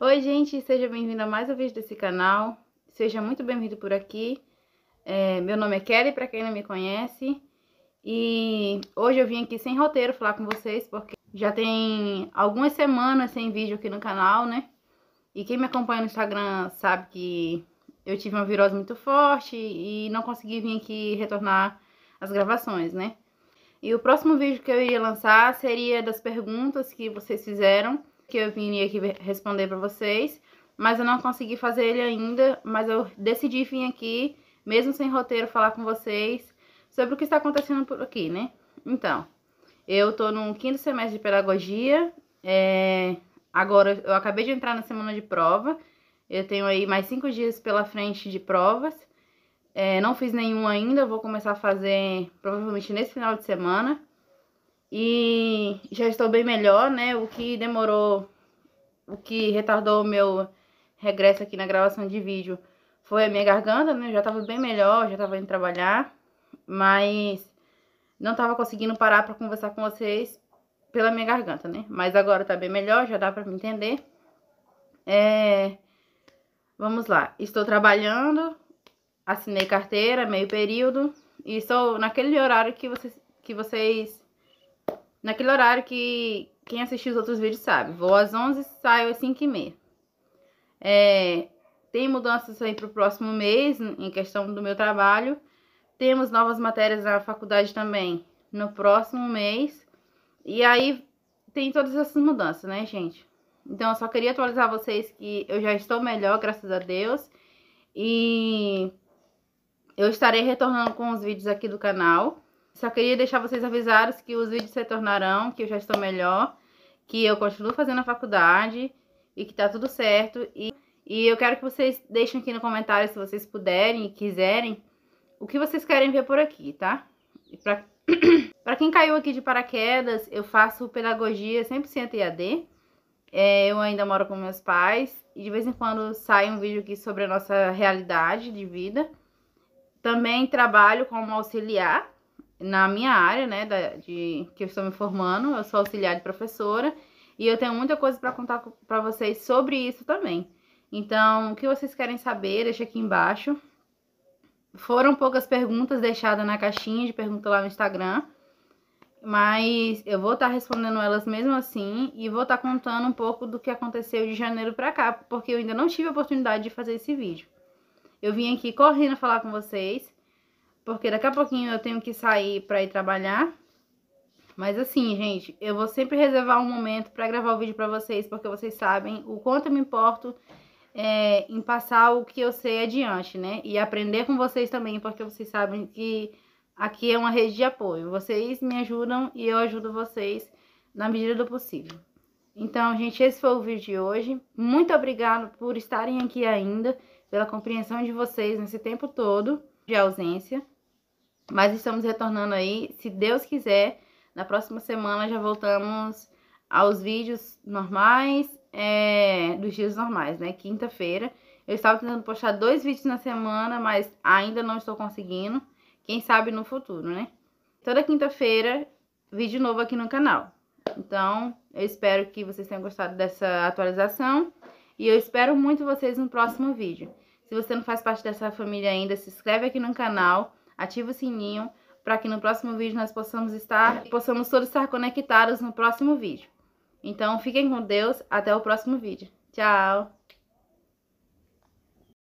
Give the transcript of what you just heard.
Oi gente, seja bem-vindo a mais um vídeo desse canal, seja muito bem-vindo por aqui, é, meu nome é Kelly, para quem não me conhece, e hoje eu vim aqui sem roteiro falar com vocês, porque já tem algumas semanas sem vídeo aqui no canal, né, e quem me acompanha no Instagram sabe que eu tive uma virose muito forte e não consegui vir aqui retornar as gravações, né, e o próximo vídeo que eu iria lançar seria das perguntas que vocês fizeram, que eu vim aqui responder para vocês, mas eu não consegui fazer ele ainda, mas eu decidi vir aqui, mesmo sem roteiro, falar com vocês sobre o que está acontecendo por aqui, né? Então, eu tô no quinto semestre de pedagogia, é... agora eu acabei de entrar na semana de prova, eu tenho aí mais cinco dias pela frente de provas, é, não fiz nenhum ainda, vou começar a fazer provavelmente nesse final de semana e já estou bem melhor, né? O que demorou, o que retardou o meu regresso aqui na gravação de vídeo foi a minha garganta, né? Eu já tava bem melhor, já tava indo trabalhar, mas não tava conseguindo parar para conversar com vocês pela minha garganta, né? Mas agora tá bem melhor, já dá para me entender. É... Vamos lá, estou trabalhando, assinei carteira, meio período, e estou naquele horário que vocês, que vocês naquele horário que quem assistiu os outros vídeos sabe. Vou às 11, saio às 5 e meia. É, tem mudanças aí para o próximo mês, em questão do meu trabalho. Temos novas matérias na faculdade também no próximo mês. E aí tem todas essas mudanças, né, gente? Então, eu só queria atualizar vocês que eu já estou melhor, graças a Deus. E eu estarei retornando com os vídeos aqui do canal. Só queria deixar vocês avisados que os vídeos se tornarão, que eu já estou melhor, que eu continuo fazendo a faculdade e que tá tudo certo. E, e eu quero que vocês deixem aqui no comentário, se vocês puderem e quiserem, o que vocês querem ver por aqui, tá? E pra... pra quem caiu aqui de paraquedas, eu faço pedagogia 100% EAD. É, eu ainda moro com meus pais e de vez em quando sai um vídeo aqui sobre a nossa realidade de vida. Também trabalho como auxiliar na minha área, né, da, de, que eu estou me formando, eu sou auxiliar de professora e eu tenho muita coisa para contar para vocês sobre isso também. Então, o que vocês querem saber, deixa aqui embaixo. Foram poucas perguntas deixadas na caixinha de pergunta lá no Instagram, mas eu vou estar tá respondendo elas mesmo assim e vou estar tá contando um pouco do que aconteceu de janeiro para cá, porque eu ainda não tive a oportunidade de fazer esse vídeo. Eu vim aqui correndo falar com vocês porque daqui a pouquinho eu tenho que sair pra ir trabalhar. Mas assim, gente, eu vou sempre reservar um momento para gravar o vídeo para vocês, porque vocês sabem o quanto eu me importo é, em passar o que eu sei adiante, né? E aprender com vocês também, porque vocês sabem que aqui é uma rede de apoio. Vocês me ajudam e eu ajudo vocês na medida do possível. Então, gente, esse foi o vídeo de hoje. Muito obrigado por estarem aqui ainda, pela compreensão de vocês nesse tempo todo de ausência. Mas estamos retornando aí, se Deus quiser, na próxima semana já voltamos aos vídeos normais, é, dos dias normais, né? Quinta-feira. Eu estava tentando postar dois vídeos na semana, mas ainda não estou conseguindo. Quem sabe no futuro, né? Toda quinta-feira, vídeo novo aqui no canal. Então, eu espero que vocês tenham gostado dessa atualização. E eu espero muito vocês no próximo vídeo. Se você não faz parte dessa família ainda, se inscreve aqui no canal ativa o sininho para que no próximo vídeo nós possamos estar, possamos todos estar conectados no próximo vídeo. Então fiquem com Deus, até o próximo vídeo. Tchau!